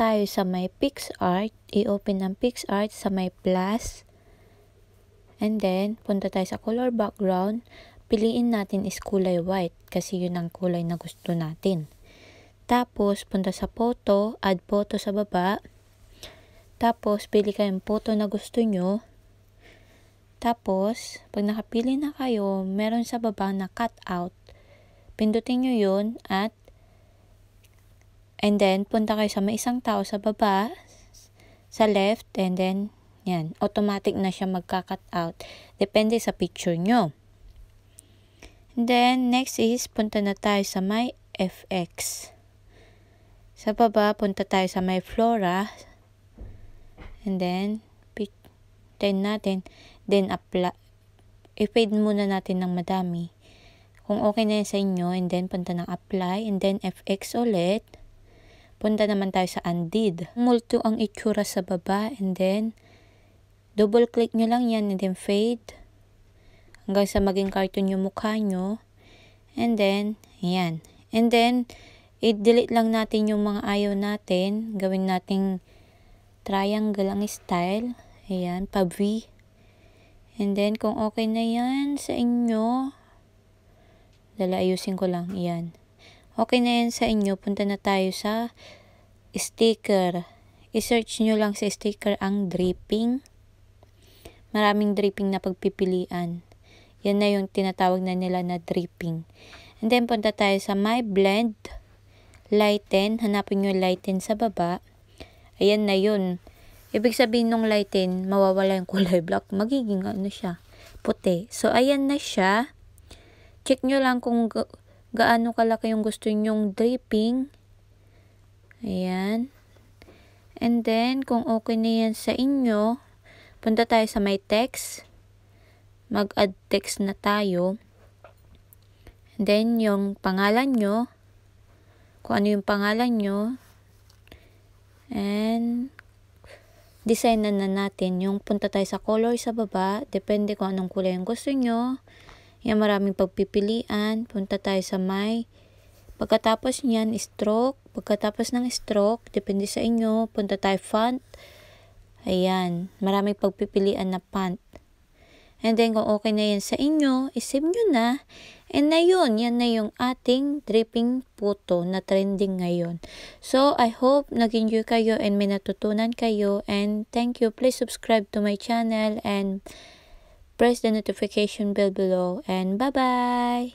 tayo sa may PixArt. I-open ng PixArt sa may plus. And then, punta tayo sa color background. Piliin natin is kulay white kasi yun ang kulay na gusto natin. Tapos, punta sa photo, add photo sa baba. Tapos, pili kayong photo na gusto nyo. Tapos, pag nakapili na kayo, meron sa baba na cut out. Pindutin nyo yun at And then, punta kayo sa may isang tao sa baba, sa left, and then, yan. Automatic na siya magka-cut out. Depende sa picture nyo. then, next is, punta na tayo sa may FX. Sa baba, punta tayo sa may flora. And then, pick, then natin, then apply. I-fade muna natin ng madami. Kung okay na sa inyo, and then punta ng apply, and then FX ulit. Punta naman tayo sa undid. Multo ang itsura sa baba and then double click nyo lang yan and then fade. Hanggang sa maging cartoon yung mukha nyo. And then, ayan. And then, i-delete lang natin yung mga ayaw natin. Gawin nating triangle ang style. Ayan, pa-V. And then, kung okay na yan sa inyo, lalayusin ko lang. Ayan. Okay na yan sa inyo. Punta na tayo sa sticker. I-search nyo lang sa sticker ang dripping. Maraming dripping na pagpipilian. Yan na yung tinatawag na nila na dripping. And then, punta tayo sa My Blend. Lighten. Hanapin nyo lighten sa baba. Ayan na yun. Ibig sabihin nung lighten, mawawala yung kulay black. Magiging ano siya, puti. So, ayan na siya. Check nyo lang kung gaano kalaki yung gusto nyong dripping. Ayan. And then, kung okay na yan sa inyo, punta tayo sa my text. Mag-add text na tayo. And then, yung pangalan nyo, kung ano yung pangalan nyo, and designan na natin yung punta tayo sa color sa baba, depende kung anong kulay ang gusto nyo, yan, maraming pagpipilian. Punta tayo sa may. Pagkatapos niyan, stroke. Pagkatapos ng stroke, depende sa inyo, punta tayo font. Ayan, maraming pagpipilian na font. And then, kung okay na yan sa inyo, isave nyo na. And na yun, yan na yung ating dripping photo na trending ngayon. So, I hope nag-enjoy kayo and may natutunan kayo. And thank you. Please subscribe to my channel and press the notification bell below and bye bye